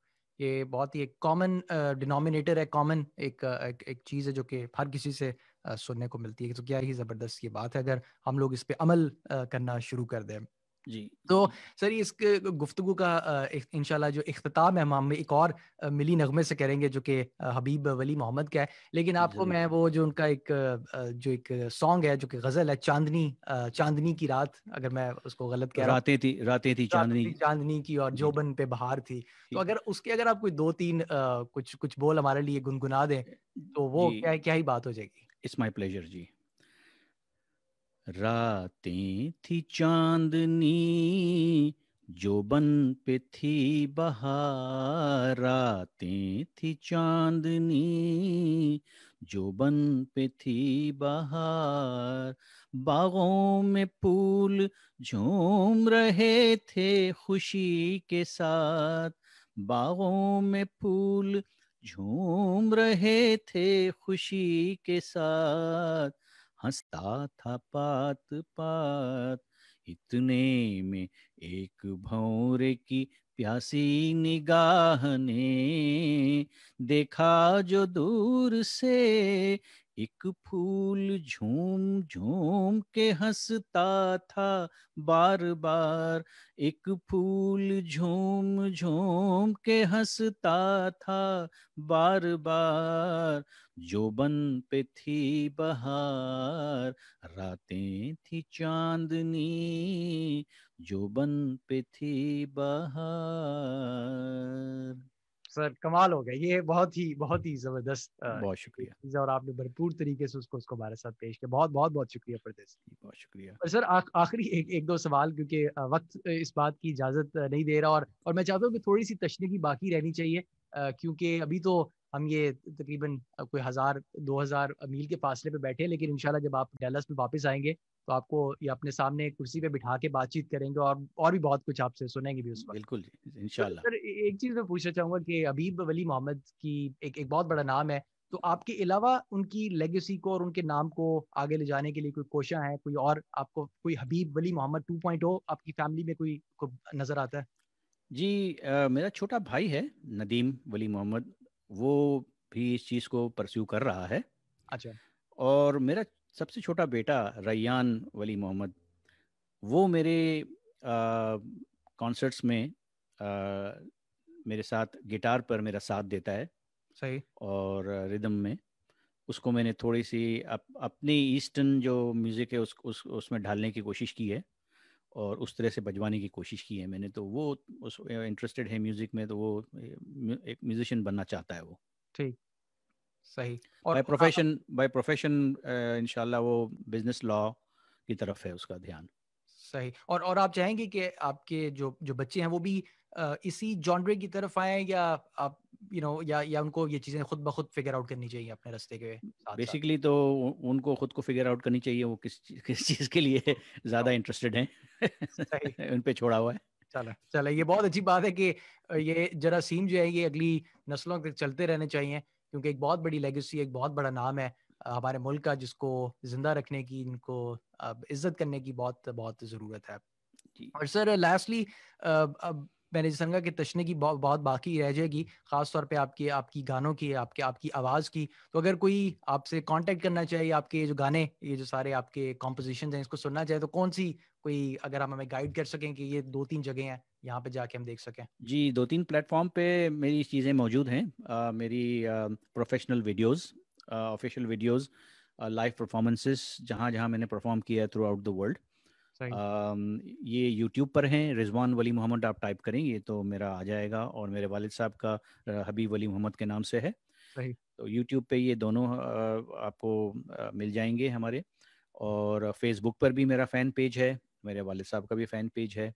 ये बहुत ही एक कॉमन डिनोमिनेटर है कॉमन एक एक, एक चीज़ है जो कि हर किसी से सुनने को मिलती है तो क्या ही ज़बरदस्त ये बात है अगर हम लोग इस पर अमल करना शुरू कर दें जी तो सर इस गुफ्तगु का इनशाला जो अख्ताम है हम एक और मिली नगमे से करेंगे जो कि हबीब वली मोहम्मद का है लेकिन आपको मैं वो जो उनका एक जो एक सॉन्ग है जो कि गजल है चांदनी चांदनी की रात अगर मैं उसको गलत कह रहा रातें थी रातें थी चांदनी चांदनी की और जोबन पे बहार थी तो अगर उसके अगर आप कोई दो तीन कुछ कुछ बोल हमारे लिए गुनगुना दें तो वो क्या क्या ही बात हो जाएगी इट्स माई प्लेजर जी रातें थी चांदनी जो बन पे थी बहार रातें थी चांदनी जो बन पे थी बहार बागों में फूल झूम रहे थे खुशी के साथ बागों में फूल झूम रहे थे खुशी के साथ हंसता था पात पात इतने में एक भौरे की प्यासी निगाह ने देखा जो दूर से एक फूल झूम झूम के हंसता था बार बार एक फूल झूम झूम के हंसता था बार बार जोबन पे थी बहार रातें थी चांदनी जोबन पे थी बहार सर कमाल हो गया ये बहुत ही बहुत ही जबरदस्त बहुत शुक्रिया और आपने भरपूर तरीके से उसको उसको हमारे साथ पेश किया बहुत बहुत बहुत शुक्रिया प्रदेश बहुत शुक्रिया और सर आखिरी एक एक दो सवाल क्योंकि वक्त इस बात की इजाजत नहीं दे रहा और और मैं चाहता हूँ कि थोड़ी सी की बाकी रहनी चाहिए क्योंकि अभी तो हम ये तकरीबन कोई हज़ार दो हज़ार मील के फासले पे बैठे हैं लेकिन इंशाल्लाह जब आप डेलस में वापस आएंगे तो आपको ये अपने सामने कुर्सी पे बिठा के बातचीत करेंगे और और भी बहुत कुछ आपसे सुनेंगे भी उस पर बिल्कुल तो इंशाल्लाह सर एक चीज मैं पूछना चाहूंगा कि अबीब वली मोहम्मद की एक एक बहुत बड़ा नाम है तो आपके अलावा उनकी लेगेसी को और उनके नाम को आगे ले जाने के लिए कोई कोशा है कोई और आपको कोई हबीब वली मोहम्मद टू आपकी फैमिली में कोई को नजर आता है जी आ, मेरा छोटा भाई है नदीम वली मोहम्मद वो भी इस चीज़ को परस्यू कर रहा है अच्छा और मेरा सबसे छोटा बेटा रैयान वली मोहम्मद वो मेरे कॉन्सर्ट्स में आ, मेरे साथ गिटार पर मेरा साथ देता है सही और रिदम में उसको मैंने थोड़ी सी अप, अपनी ईस्टर्न जो म्यूज़िक है उस, उस उसमें ढालने की कोशिश की है और उस तरह से बजवाने की कोशिश की है मैंने तो वो उस इंटरेस्टेड है म्यूज़िक में तो वो एक म्यूज़िशियन बनना चाहता है वो ठीक सही और बाय प्रोफेशन बाय प्रोफेशन इंशाल्लाह वो बिजनेस लॉ की तरफ है उसका ध्यान सही और और आप चाहेंगे कि आपके जो जो बच्चे हैं वो भी आ, इसी जॉनरे की तरफ आए या आप यू you नो know, या या उनको ये चीजें खुद ब खुद फिगर आउट करनी चाहिए अपने रास्ते के बेसिकली तो उनको खुद को फिगर आउट करनी चाहिए वो किस किस चीज के लिए ज्यादा इंटरेस्टेड हाँ। हैं उन पे छोड़ा हुआ है चलो चलो ये बहुत अच्छी बात है कि ये जरा सीम जो है ये अगली नस्लों के चलते रहने चाहिए क्योंकि एक बहुत बड़ी लेगेसी एक बहुत बड़ा नाम है हमारे मुल्क का जिसको जिंदा रखने की इनको इज्जत करने की बहुत बहुत ज़रूरत है और सर लास्टली अब मैंने संगा की तशने की बहुत बहुत बाकी रह जाएगी खास तौर पे आपकी आपकी गानों की आपके आपकी आवाज़ की तो अगर कोई आपसे कांटेक्ट करना चाहिए आपके जो गाने ये जो सारे आपके कॉम्पोजिशन हैं इसको सुनना चाहे तो कौन सी कोई अगर आप हमें गाइड कर सकें कि ये दो तीन जगह हैं यहाँ पे जाके हम देख सकें जी दो तीन प्लेटफॉर्म पे मेरी चीज़ें मौजूद हैं मेरी professional videos official videos live performances जहाँ जहाँ मैंने परफॉर्म किया थ्रू आउट द वर्ल्ड ये यूट्यूब पर हैं रिजवान वली मोहम्मद आप टाइप करें ये तो मेरा आ जाएगा और मेरे वालिद साहब का हबीब वली मोहम्मद के नाम से है तो यूट्यूब पे ये दोनों आपको मिल जाएंगे हमारे और फेसबुक पर भी मेरा फ़ैन पेज है मेरे वालिद साहब का भी फ़ैन पेज है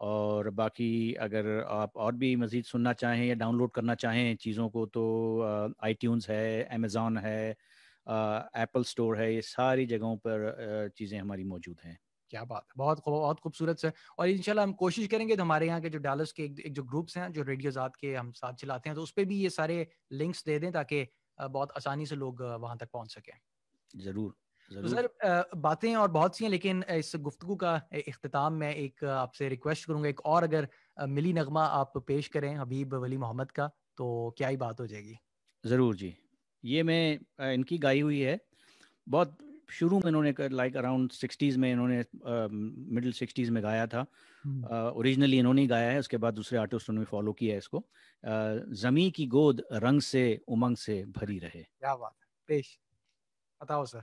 और बाकी अगर आप और भी मज़ीद सुनना चाहें या डाउनलोड करना चाहें चीज़ों को तो आई ट्यून्स है अमेजोन है एप्पल स्टोर है ये सारी जगहों पर चीज़ें हमारी मौजूद हैं क्या बात है बहुत बहुत खूबसूरत से और इनशाला हम कोशिश करेंगे तो हमारे यहाँ के जो डालर्स के एक, एक जो ग्रुप्स हैं जो रेडियो ज़ात के हम साथ चलाते हैं तो उस पर भी ये सारे लिंक्स दे दें ताकि बहुत आसानी से लोग वहाँ तक पहुँच सकें ज़रूर तो, तो सर बातें और बहुत सी हैं लेकिन इस गुफ्तु का अख्ताम में एक आपसे रिक्वेस्ट करूंगा एक और अगर मिली नगमा आप पेश करें हबीब वली मोहम्मद का तो क्या ही बात हो जाएगी ज़रूर जी ये मैं इनकी गाई हुई है बहुत शुरू में इन्होंने लाइक अराउंड सिक्सटीज़ में इन्होंने मिडिल सिक्सटीज़ में गाया था ओरिजिनली हम्म। इन्होंने गाया है उसके बाद दूसरे आर्टिस्टों ने फॉलो किया है इसको uh, ज़मी की गोद रंग से उमंग से भरी रहे क्या बात है पेश बताओ सर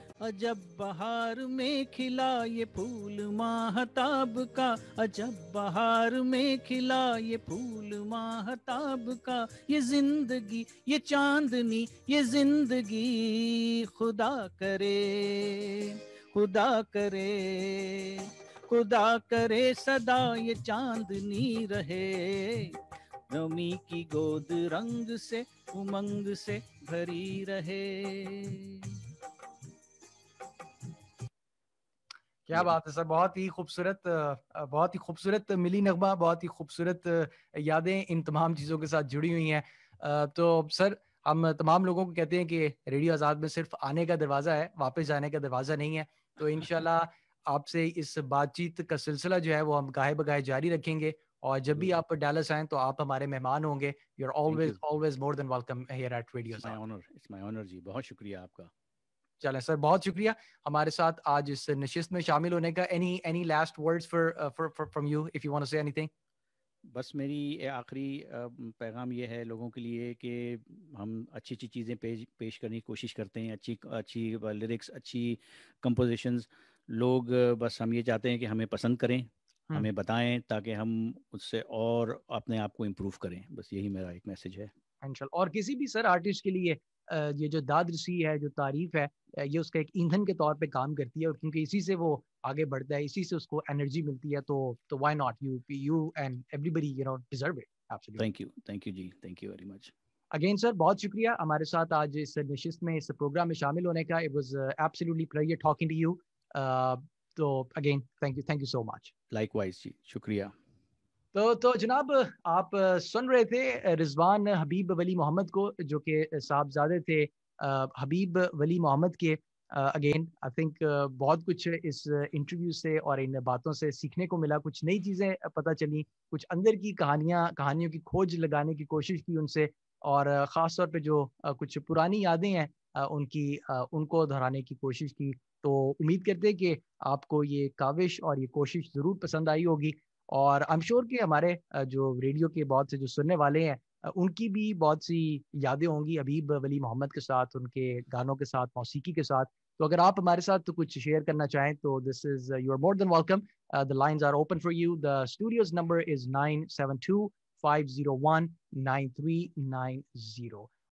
अजब बहार में खिला ये फूल माहताब का अजब बहार में खिला ये फूल माहताब का ये जिंदगी ये चांदनी ये जिंदगी खुदा करे खुदा करे खुदा करे सदा ये चांदनी रहे नमी की गोद रंग से उमंग से भरी रहे क्या बात है सर बहुत ही खूबसूरत बहुत ही खूबसूरत मिली नगमा बहुत ही खूबसूरत यादें इन तमाम चीज़ों के साथ जुड़ी हुई हैं तो सर हम तमाम लोगों को कहते हैं कि रेडियो आज़ाद में सिर्फ आने का दरवाज़ा है वापस जाने का दरवाज़ा नहीं है तो इन आपसे इस बातचीत का सिलसिला जो है वो हम गाहे बगाहे जारी रखेंगे और जब भी आप डालस आए तो आप हमारे मेहमान होंगे you are always always more than welcome here at radio it's my honour जी बहुत शुक्रिया आपका चले सर बहुत शुक्रिया हमारे साथ आज इस नशिस्त में शामिल होने का any any last words for from you if you want to say anything बस मेरी आखिरी पैगाम ये है लोगों के लिए कि हम अच्छी अच्छी चीज़ें पेश पेश करने की कोशिश करते हैं अच्छी अच्छी लिरिक्स अच्छी कंपोजिशंस लोग बस हम ये चाहते हैं कि हमें पसंद करें हम्म। हमें बताएं ताकि हम उससे और अपने आप को इम्प्रूव करें बस यही मेरा एक मैसेज है और किसी भी सर आर्टिस्ट के लिए ये जो दादरसी है जो तारीफ है ये उसका एक ईंधन के तौर पे काम करती है और क्योंकि इसी से वो आगे बढ़ता है इसी से उसको एनर्जी मिलती है तो तो why not you you and everybody you know deserve it absolutely thank you thank you जी thank you very much again sir बहुत शुक्रिया हमारे साथ आज इस निशिस्त में इस प्रोग्राम में शामिल होने का it was absolutely pleasure talking to you तो again thank you thank you so much likewise जी शुक्रिया तो तो जनाब आप सुन रहे थे रिजवान हबीब वली मोहम्मद को जो कि साहबजादे थे हबीब वली मोहम्मद के अगेन आई थिंक बहुत कुछ इस इंटरव्यू से और इन बातों से सीखने को मिला कुछ नई चीज़ें पता चली कुछ अंदर की कहानियाँ कहानियों की खोज लगाने की कोशिश की उनसे और ख़ास तौर पे जो कुछ पुरानी यादें हैं उनकी उनको दोहराने की कोशिश की तो उम्मीद करते हैं कि आपको ये काविश और ये कोशिश ज़रूर पसंद आई होगी और आई एम श्योर कि हमारे जो रेडियो के बहुत से जो सुनने वाले हैं उनकी भी बहुत सी यादें होंगी अबीब वली मोहम्मद के साथ उनके गानों के साथ मौसीकी के साथ तो अगर आप हमारे साथ तो कुछ शेयर करना चाहें तो this is you are more than welcome the lines are open for you the studio's number is nine seven two five zero one nine three nine zero